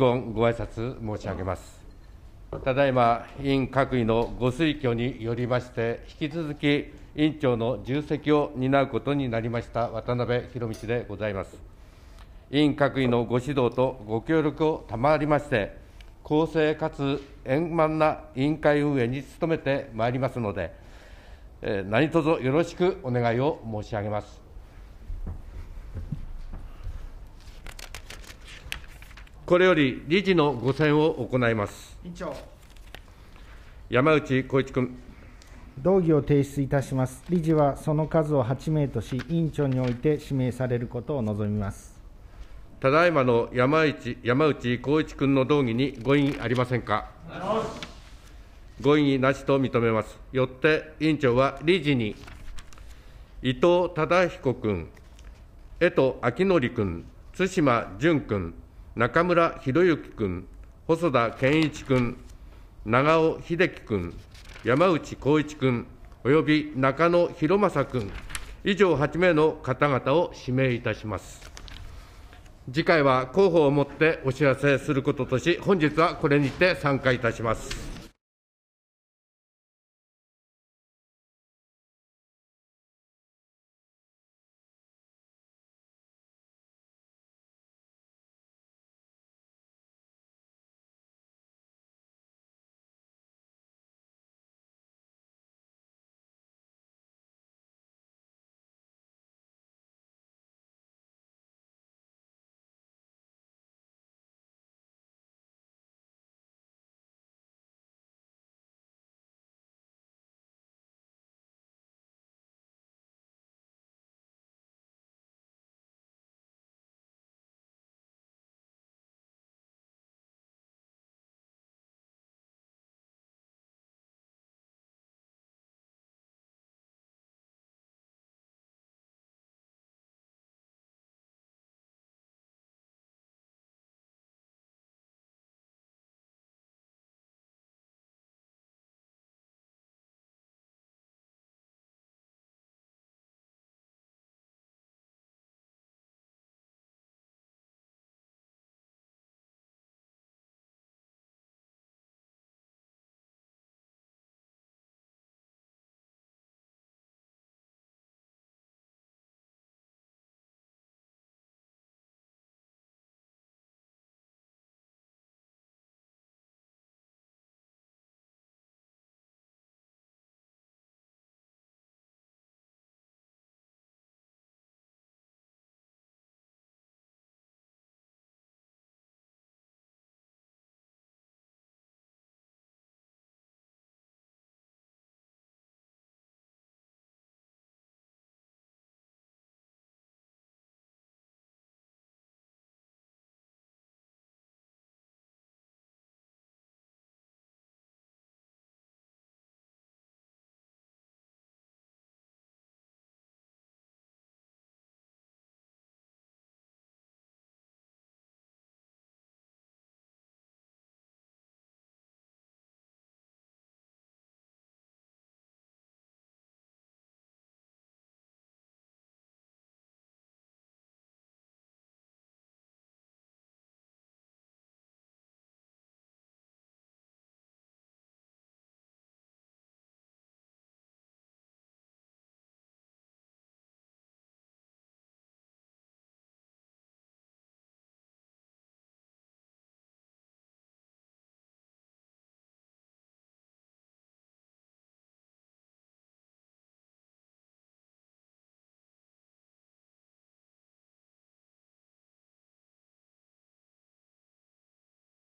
ごご挨拶申し上げます。ただいま、委員各位のご推挙によりまして、引き続き委員長の重責を担うことになりました渡辺博道でございます。委員各位のご指導とご協力を賜りまして、公正かつ円満な委員会運営に努めてまいりますので、え何卒よろしくお願いを申し上げます。これより理事のご選を行います。委員長山内浩一君。同議を提出いたします。理事はその数を8名とし、委員長において指名されることを望みます。ただいまの山内山内浩一君の同議にご異議ありませんか。ご異議なしと認めます。よって委員長は理事に伊藤忠彦君、江戸明則君、対馬淳君。中村博之君、細田健一君、長尾秀樹君、山内浩一君、および中野博正君、以上8名の方々を指名いたします。次回は候補をもってお知らせすることとし、本日はこれにて参加いたします。